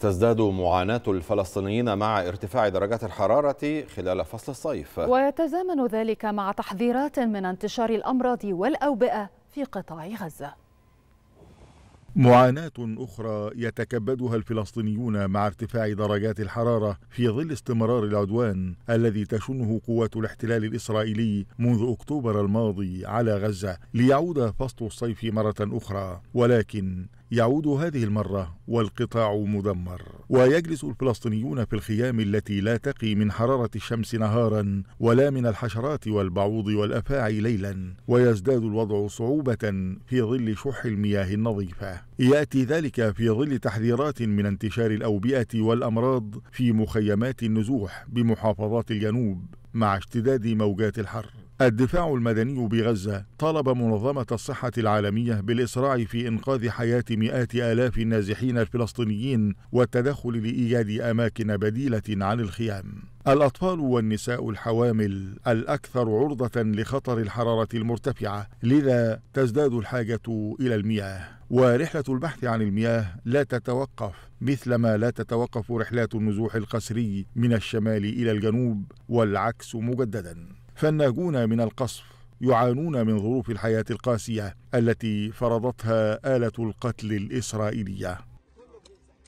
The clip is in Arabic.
تزداد معاناة الفلسطينيين مع ارتفاع درجات الحرارة خلال فصل الصيف ويتزامن ذلك مع تحذيرات من انتشار الأمراض والأوبئة في قطاع غزة معاناة أخرى يتكبدها الفلسطينيون مع ارتفاع درجات الحرارة في ظل استمرار العدوان الذي تشنه قوات الاحتلال الإسرائيلي منذ أكتوبر الماضي على غزة ليعود فصل الصيف مرة أخرى ولكن يعود هذه المرة والقطاع مدمر ويجلس الفلسطينيون في الخيام التي لا تقي من حرارة الشمس نهارا ولا من الحشرات والبعوض والأفاعي ليلا ويزداد الوضع صعوبة في ظل شح المياه النظيفة يأتي ذلك في ظل تحذيرات من انتشار الأوبئة والأمراض في مخيمات النزوح بمحافظات الجنوب مع اشتداد موجات الحر الدفاع المدني بغزة طالب منظمة الصحة العالمية بالإسراع في إنقاذ حياة مئات آلاف النازحين الفلسطينيين والتدخل لإيجاد أماكن بديلة عن الخيام. الأطفال والنساء الحوامل الأكثر عرضة لخطر الحرارة المرتفعة، لذا تزداد الحاجة إلى المياه. ورحلة البحث عن المياه لا تتوقف مثلما لا تتوقف رحلات النزوح القسري من الشمال إلى الجنوب والعكس مجددا. فالناجون من القصف يعانون من ظروف الحياة القاسية التي فرضتها آلة القتل الإسرائيلية